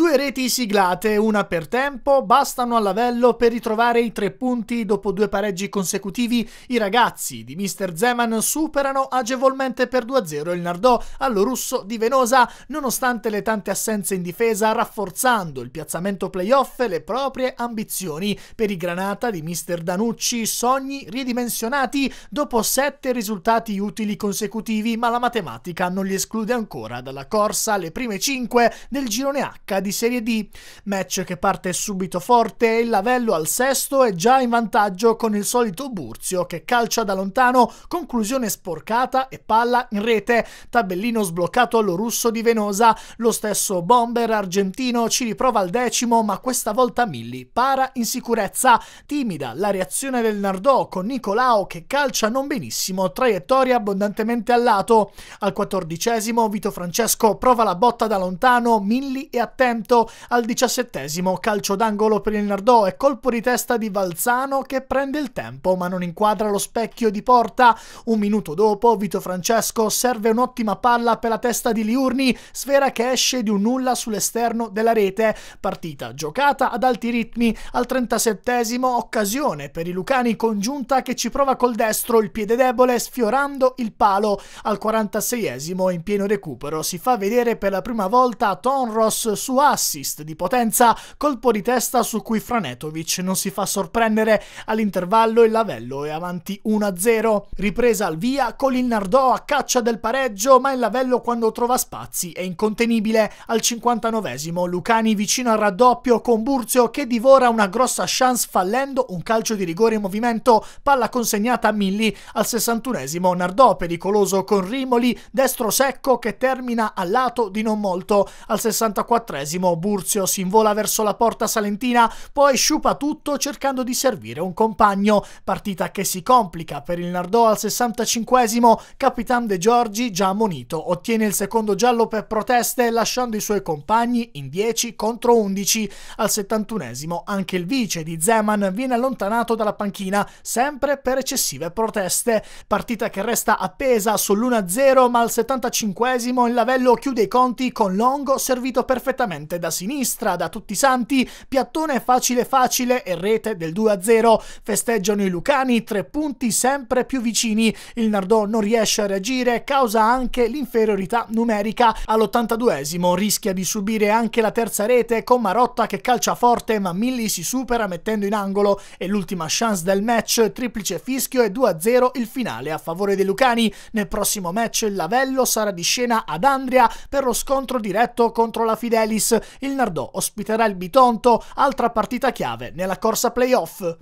Due reti siglate, una per tempo, bastano a lavello per ritrovare i tre punti dopo due pareggi consecutivi. I ragazzi di Mr. Zeman superano agevolmente per 2-0 il Nardò allo russo di Venosa, nonostante le tante assenze in difesa, rafforzando il piazzamento playoff e le proprie ambizioni. Per i Granata di Mr. Danucci, sogni ridimensionati dopo sette risultati utili consecutivi, ma la matematica non li esclude ancora dalla corsa alle prime cinque del girone H di di Serie D, match che parte subito forte, il Lavello al sesto è già in vantaggio con il solito Burzio che calcia da lontano, conclusione sporcata e palla in rete, tabellino sbloccato allo russo di Venosa, lo stesso bomber argentino ci riprova al decimo ma questa volta Milli para in sicurezza, timida la reazione del Nardò con Nicolao che calcia non benissimo, traiettoria abbondantemente al lato, al quattordicesimo Vito Francesco prova la botta da lontano, Milli è attento, Benevento al diciassettesimo calcio d'angolo per il Nardò e colpo di testa di Valzano che prende il tempo ma non inquadra lo specchio di porta. Un minuto dopo Vito Francesco serve un'ottima palla per la testa di Liurni, sfera che esce di un nulla sull'esterno della rete. Partita giocata ad alti ritmi, al 37esimo occasione per i Lucani congiunta che ci prova col destro il piede debole sfiorando il palo. Al 46esimo in pieno recupero si fa vedere per la prima volta Tonros A assist di potenza, colpo di testa su cui Franetovic non si fa sorprendere. All'intervallo il Lavello è avanti 1-0. Ripresa al via, Nardò a caccia del pareggio, ma il Lavello quando trova spazi è incontenibile. Al 59esimo Lucani vicino al raddoppio con Burzio che divora una grossa chance fallendo un calcio di rigore in movimento, palla consegnata a Milli. Al 61esimo Nardò pericoloso con Rimoli, destro secco che termina a lato di non molto. Al 64esimo attimo Burzio si invola verso la porta salentina, poi sciupa tutto cercando di servire un compagno. Partita che si complica per il Nardò al 65esimo, Capitan De Giorgi già ammonito, ottiene il secondo giallo per proteste lasciando i suoi compagni in 10 contro 11. Al 71esimo anche il vice di Zeman viene allontanato dalla panchina, sempre per eccessive proteste. Partita che resta appesa sull'1-0 ma al 75esimo il Lavello chiude i conti con Longo servito perfettamente veramente da sinistra, da tutti i santi, piattone facile facile e rete del 2-0. Festeggiano i Lucani, tre punti sempre più vicini. Il Nardò non riesce a reagire, causa anche l'inferiorità numerica. All'82esimo rischia di subire anche la terza rete con Marotta che calcia forte ma Milli si supera mettendo in angolo e l'ultima chance del match, triplice fischio e 2-0 il finale a favore dei Lucani. Nel prossimo match il Lavello sarà di scena ad Andria per lo scontro diretto contro la Fidelis il Nardò ospiterà il Bitonto, altra partita chiave nella corsa playoff.